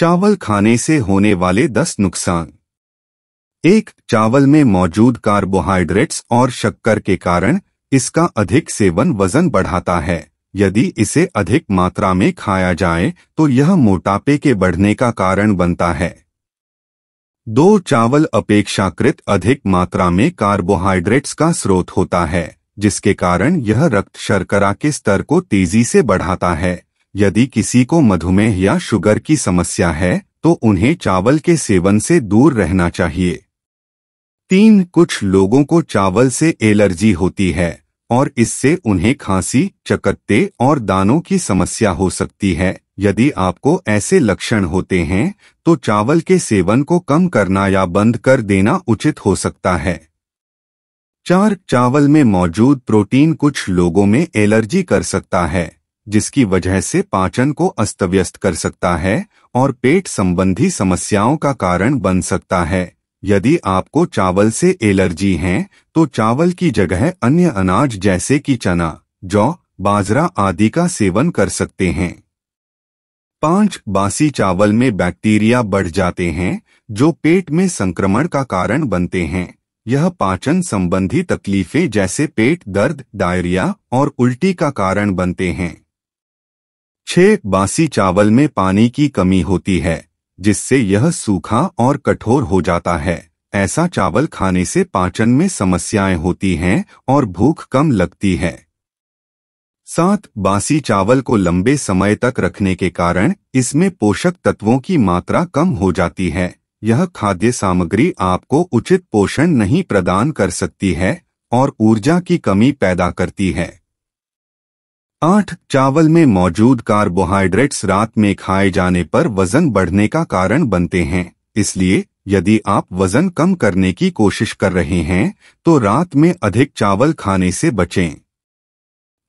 चावल खाने से होने वाले 10 नुकसान एक चावल में मौजूद कार्बोहाइड्रेट्स और शक्कर के कारण इसका अधिक सेवन वजन बढ़ाता है यदि इसे अधिक मात्रा में खाया जाए तो यह मोटापे के बढ़ने का कारण बनता है दो चावल अपेक्षाकृत अधिक मात्रा में कार्बोहाइड्रेट्स का स्रोत होता है जिसके कारण यह रक्त शर्करा के स्तर को तेजी से बढ़ाता है यदि किसी को मधुमेह या शुगर की समस्या है तो उन्हें चावल के सेवन से दूर रहना चाहिए तीन कुछ लोगों को चावल से एलर्जी होती है और इससे उन्हें खांसी चकत्ते और दानों की समस्या हो सकती है यदि आपको ऐसे लक्षण होते हैं तो चावल के सेवन को कम करना या बंद कर देना उचित हो सकता है चार चावल में मौजूद प्रोटीन कुछ लोगों में एलर्जी कर सकता है जिसकी वजह से पाचन को अस्त व्यस्त कर सकता है और पेट संबंधी समस्याओं का कारण बन सकता है यदि आपको चावल से एलर्जी है तो चावल की जगह अन्य अनाज जैसे कि चना जौ बाजरा आदि का सेवन कर सकते हैं पांच बासी चावल में बैक्टीरिया बढ़ जाते हैं जो पेट में संक्रमण का कारण बनते हैं यह पाचन संबंधी तकलीफें जैसे पेट दर्द डायरिया और उल्टी का कारण बनते हैं छः बासी चावल में पानी की कमी होती है जिससे यह सूखा और कठोर हो जाता है ऐसा चावल खाने से पाचन में समस्याएं होती हैं और भूख कम लगती है सात बासी चावल को लंबे समय तक रखने के कारण इसमें पोषक तत्वों की मात्रा कम हो जाती है यह खाद्य सामग्री आपको उचित पोषण नहीं प्रदान कर सकती है और ऊर्जा की कमी पैदा करती है आठ चावल में मौजूद कार्बोहाइड्रेट्स रात में खाए जाने पर वजन बढ़ने का कारण बनते हैं इसलिए यदि आप वजन कम करने की कोशिश कर रहे हैं तो रात में अधिक चावल खाने से बचें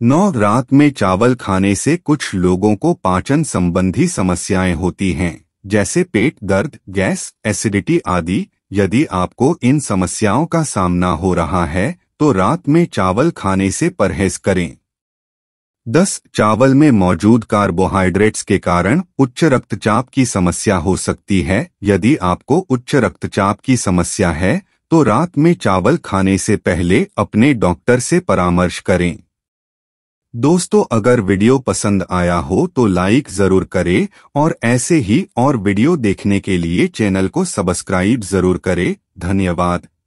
नौ रात में चावल खाने से कुछ लोगों को पाचन संबंधी समस्याएं होती हैं जैसे पेट दर्द गैस एसिडिटी आदि यदि आपको इन समस्याओं का सामना हो रहा है तो रात में चावल खाने से परहेज करें दस चावल में मौजूद कार्बोहाइड्रेट्स के कारण उच्च रक्तचाप की समस्या हो सकती है यदि आपको उच्च रक्तचाप की समस्या है तो रात में चावल खाने से पहले अपने डॉक्टर से परामर्श करें दोस्तों अगर वीडियो पसंद आया हो तो लाइक जरूर करें और ऐसे ही और वीडियो देखने के लिए चैनल को सब्सक्राइब जरूर करें धन्यवाद